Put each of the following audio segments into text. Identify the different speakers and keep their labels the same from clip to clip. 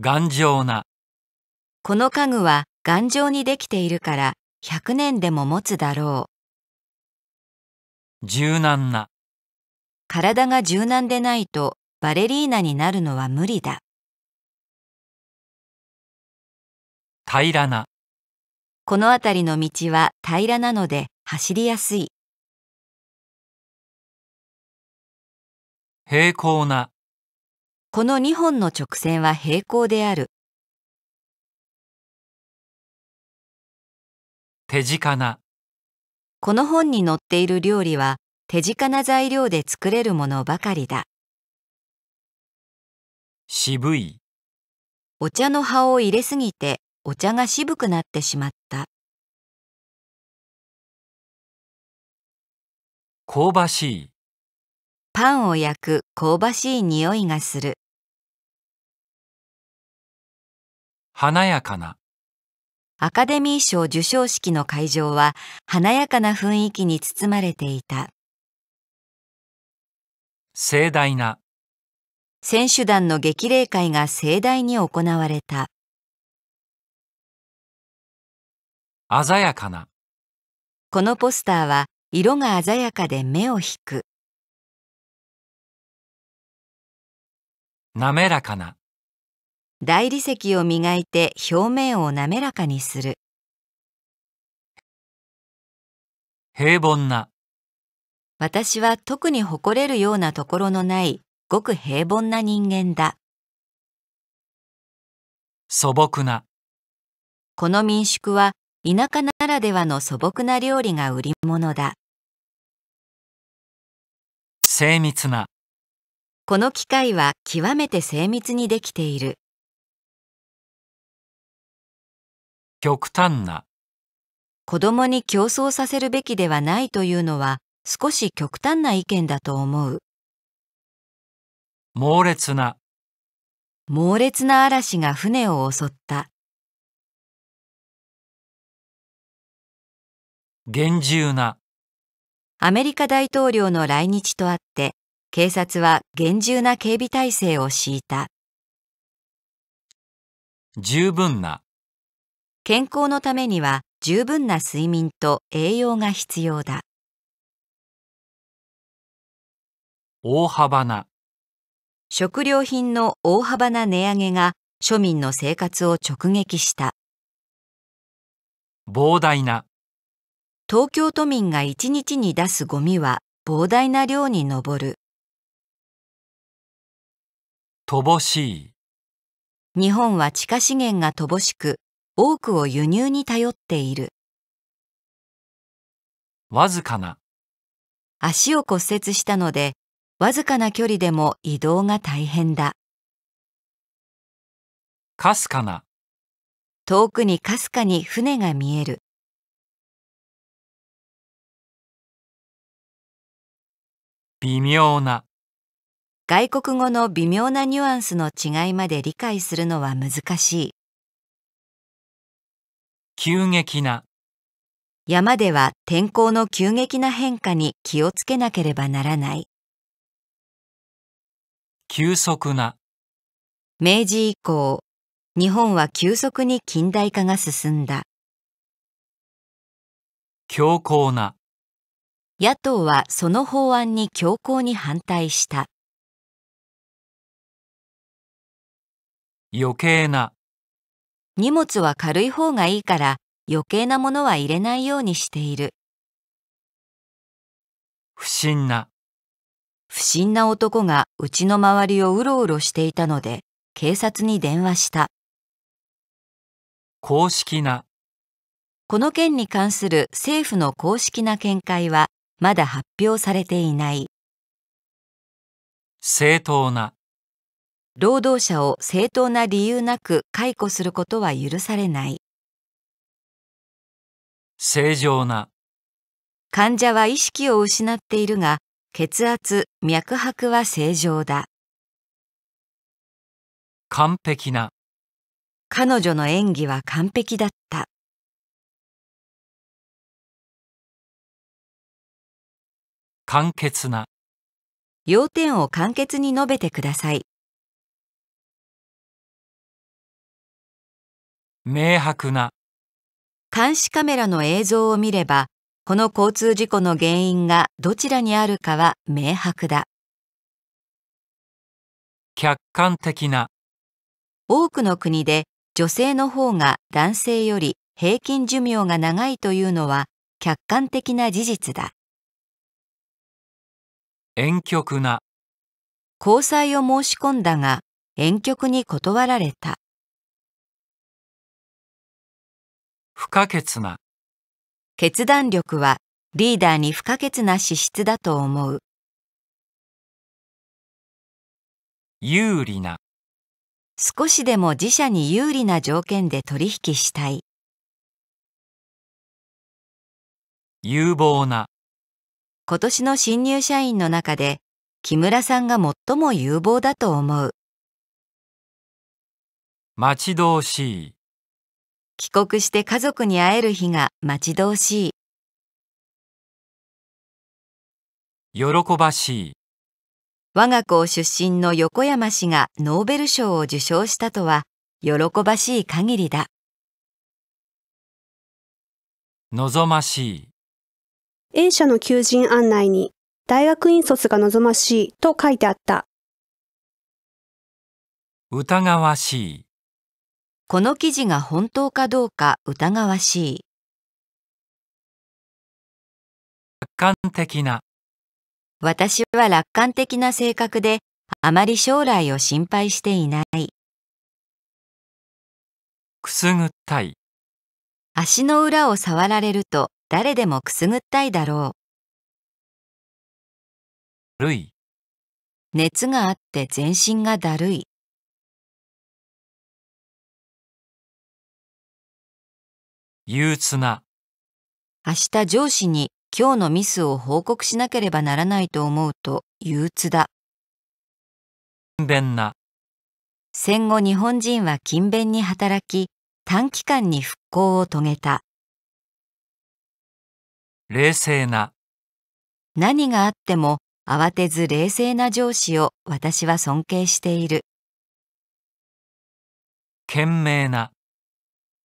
Speaker 1: 頑丈な
Speaker 2: この家具は頑丈にできているから100年でも持つだろう柔軟な体が柔軟でないとバレリーナになるのは無理だ平らなこの辺りの道は平らなので走りやすい
Speaker 1: 平行な
Speaker 2: この2本の直線は平行である。
Speaker 3: 手近な。
Speaker 2: この本に載っている料理は手近な材料で作れるものばかりだ。渋い。お茶の葉を入れすぎてお茶が渋くなってしまった。
Speaker 1: 香ばしい。
Speaker 2: パンを焼く香ばしい匂いがする
Speaker 3: 華やかな
Speaker 2: アカデミー賞授賞式の会場は華やかな雰囲気に包まれていた盛大な選手団の激励会が盛大に行われた
Speaker 3: 鮮やかな
Speaker 2: このポスターは色が鮮やかで目を引く滑らかな大理石を磨いて表面を滑らかにする平凡な私は特に誇れるようなところのないごく平凡な人間だ素朴なこの民宿は田舎ならではの素朴な料理が売り物だ精密なこの機械は極めて精密にできている。
Speaker 3: 極端な
Speaker 2: 子供に競争させるべきではないというのは少し極端な意見だと思う。
Speaker 3: 猛烈な
Speaker 2: 猛烈な嵐が船を襲った。
Speaker 1: 厳
Speaker 3: 重な
Speaker 2: アメリカ大統領の来日とあって警察は厳重な警備体制を敷いた。十分な健康のためには十分な睡眠と栄養が必要だ。大幅な食料品の大幅な値上げが庶民の生活を直撃した。膨大な東京都民が一日に出すゴミは膨大な量に上る。乏しい日本は地下資源が乏しく多くを輸入に頼っているわずかな足を骨折したのでわずかな距離でも移動が大変だ
Speaker 3: かすかな
Speaker 2: 遠くにかすかに船が見える
Speaker 3: 微妙な
Speaker 2: 外国語の微妙なニュアンスの違いまで理解するのは難しい。
Speaker 3: 急激な
Speaker 2: 山では天候の急激な変化に気をつけなければならない。
Speaker 3: 急速な
Speaker 2: 明治以降、日本は急速に近代化が進んだ。
Speaker 3: 強硬な
Speaker 2: 野党はその法案に強硬に反対した。余計な荷物は軽い方がいいから余計なものは入れないようにしている不審な不審な男がうちの周りをうろうろしていたので警察に電話した公式なこの件に関する政府の公式な見解はまだ発表されていない正当な労働者を正当な理由なく解雇することは許されない
Speaker 3: 正常な
Speaker 2: 患者は意識を失っているが血圧脈拍は正常だ
Speaker 3: 完璧な
Speaker 2: 彼女の演技は完璧だった
Speaker 1: 簡潔な要点を簡
Speaker 2: 潔に述べてください
Speaker 3: 明白な
Speaker 2: 監視カメラの映像を見ればこの交通事故の原因がどちらにあるかは明白だ
Speaker 3: 客観的な
Speaker 2: 多くの国で女性の方が男性より平均寿命が長いというのは客観的な事実だ
Speaker 3: 遠曲な
Speaker 2: 交際を申し込んだが遠曲に断られた
Speaker 3: 不可欠な
Speaker 2: 決断力はリーダーに不可欠な資質だと思う
Speaker 3: 有利な
Speaker 2: 少しでも自社に有利な条件で取引したい
Speaker 3: 有望な
Speaker 2: 今年の新入社員の中で木村さんが最も有望だと思う
Speaker 3: 待ち遠しい
Speaker 2: 帰国して家族に会える日が待ち遠しい。
Speaker 3: 喜ばしい。
Speaker 2: 我が校出身の横山氏がノーベル賞を受賞したとは、喜ばしい限りだ。
Speaker 3: 望ましい。
Speaker 2: A 社の求人案内に、大学院卒が望ましいと書いてあった。
Speaker 3: 疑わしい。
Speaker 2: この記事が本当かどうか疑わしい楽観的な私は楽観的な性格であまり将来を心配していないくすぐったい足の裏を触られると誰でもくすぐったいだろう熱
Speaker 1: があって全身がだるい
Speaker 3: 憂鬱な
Speaker 2: 明日上司に今日のミスを報告しなければならないと思うと憂鬱だ勤勉な戦後日本人は勤勉に働き短期間に復興を遂げた
Speaker 3: 冷静な
Speaker 2: 何があっても慌てず冷静な上司を私は尊敬している
Speaker 3: 賢明な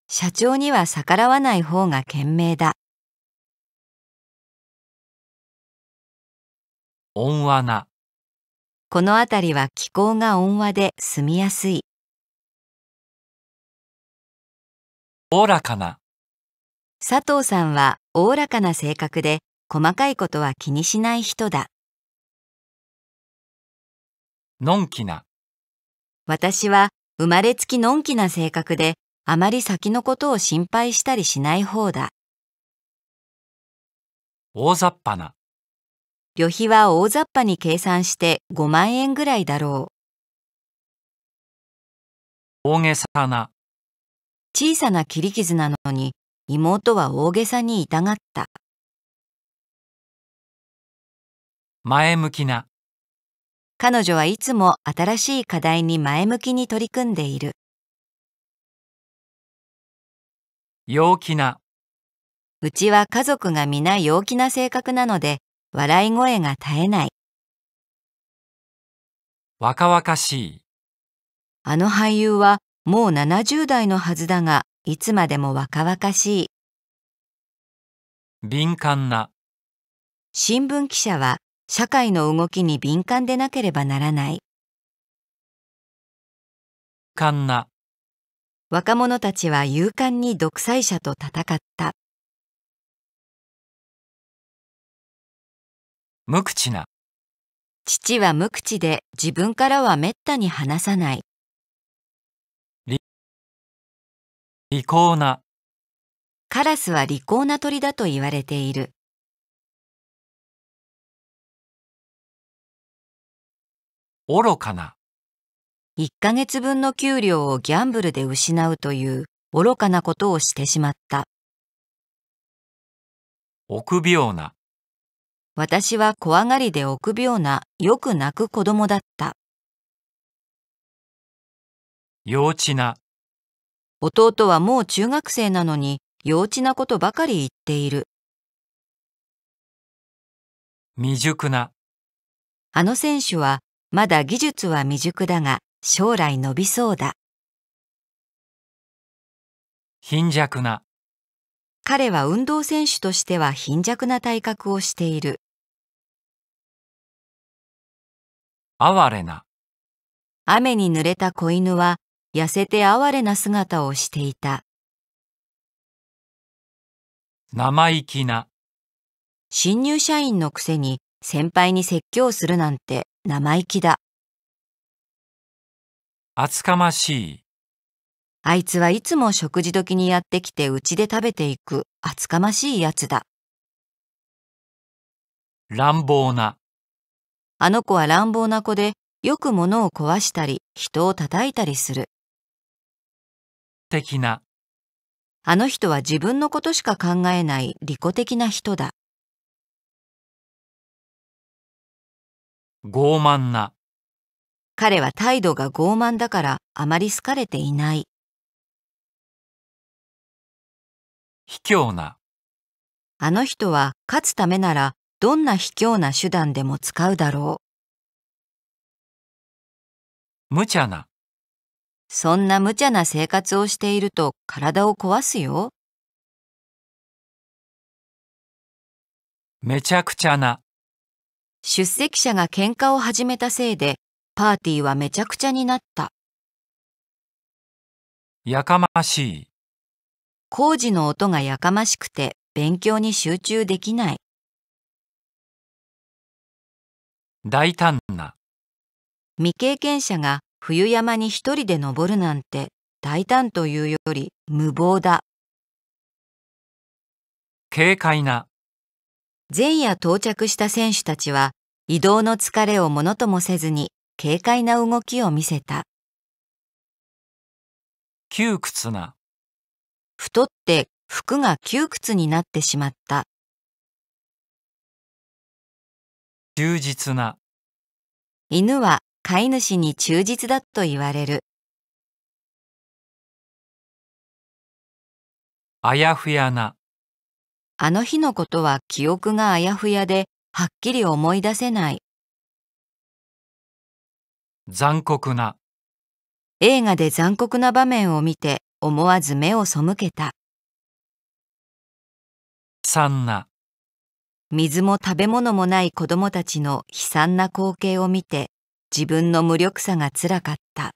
Speaker 2: 社長には逆らわない方が賢明だ。
Speaker 1: 温和な。
Speaker 2: この辺りは気候が温和で住みやすい。おおらかな。佐藤さんはおおらかな性格で、細かいことは気にしない人だ。のんきな。私は生まれつきのんきな性格で、あまり先のことを心配したりしない方だ。
Speaker 3: 大雑把な、
Speaker 2: 旅費は大雑把に計算して5万円ぐらいだろ
Speaker 3: う。大げさな、
Speaker 2: 小さな切り傷なのに妹は大げさに痛がった。
Speaker 3: 前向きな、
Speaker 2: 彼女はいつも新しい課題に前向きに取り組んでいる。
Speaker 3: 陽気な。
Speaker 2: うちは家族が皆陽気な性格なので、笑い声が絶えない。
Speaker 3: 若々しい。
Speaker 2: あの俳優はもう70代のはずだが、いつまでも若々し
Speaker 3: い。敏感
Speaker 2: な。新聞記者は社会の動きに敏感でなければならない。敏感な。若者たちは勇敢に独裁者と戦った無口な父は無口で自分からはめったに話さない利口なカラスは利口な鳥だと言われている愚かな1ヶ月分の給料をギャンブルで失うという愚かなことをしてしまった。
Speaker 3: 臆病な
Speaker 2: 私は怖がりで臆病なよく泣く子供だった。
Speaker 3: 幼稚な
Speaker 2: 弟はもう中学生なのに幼稚なことばかり言っている。
Speaker 3: 未熟な
Speaker 2: あの選手はまだ技術は未熟だが将来伸びそうだ貧弱な彼は運動選手としては貧弱な体格をしている哀れな雨に濡れた子犬は痩せて哀れな姿をしていた
Speaker 3: 生意気な
Speaker 2: 新入社員のくせに先輩に説教するなんて生意気だ
Speaker 3: 厚かましい。
Speaker 2: あいつはいつも食事時にやってきてうちで食べていく厚かましいやつだ。
Speaker 3: 乱暴な。
Speaker 2: あの子は乱暴な子で、よく物を壊したり、人を叩いたりする。的な。あの人は自分のことしか考えない利己的な人だ。
Speaker 1: 傲慢な。
Speaker 2: 彼は態度が傲慢だからあまり好かれていない。卑怯な。あの人は勝つためならどんな卑怯な手段でも使うだろう。無茶な。そんな無茶な生活をしていると体を壊すよ。めちゃくちゃな。出席者が喧嘩を始めたせいでパーティーはめちゃくちゃになった。やかましい。工事の音がやかましくて勉強に集中できない。
Speaker 3: 大胆な。
Speaker 2: 未経験者が冬山に一人で登るなんて大胆というより無謀だ。
Speaker 3: 軽快な。
Speaker 2: 前夜到着した選手たちは移動の疲れをものともせずに軽快な動きを見せた
Speaker 3: 窮屈な
Speaker 2: 太って服が窮屈になってしまった
Speaker 3: 忠実な
Speaker 2: 犬は飼い主に忠実だと言われる
Speaker 3: あやふやな
Speaker 2: あの日のことは記憶があやふやではっきり思い出せない
Speaker 3: 残酷な
Speaker 2: 映画で残酷な場面を見て思わず目を背けた
Speaker 3: 悲惨な
Speaker 2: 水も食べ物もない子供たちの悲惨な光景を見て自分の無力さがつらかった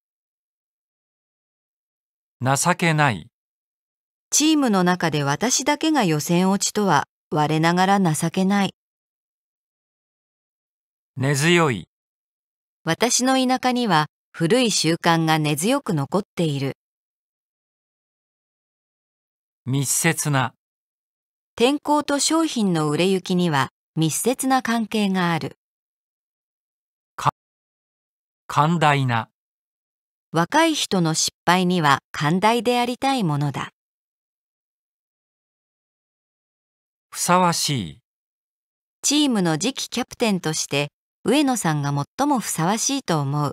Speaker 3: 情けない
Speaker 2: チームの中で私だけが予選落ちとは我ながら情けない
Speaker 3: 根強い
Speaker 2: 私の田舎には古い習慣が根強く残っている。
Speaker 3: 密接な
Speaker 2: 天候と商品の売れ行きには密接な関係がある。寛大な若い人の失敗には寛大でありたいものだ。
Speaker 3: ふさわしい
Speaker 2: チームの次期キャプテンとして上野さんが最もふさわしいと思う。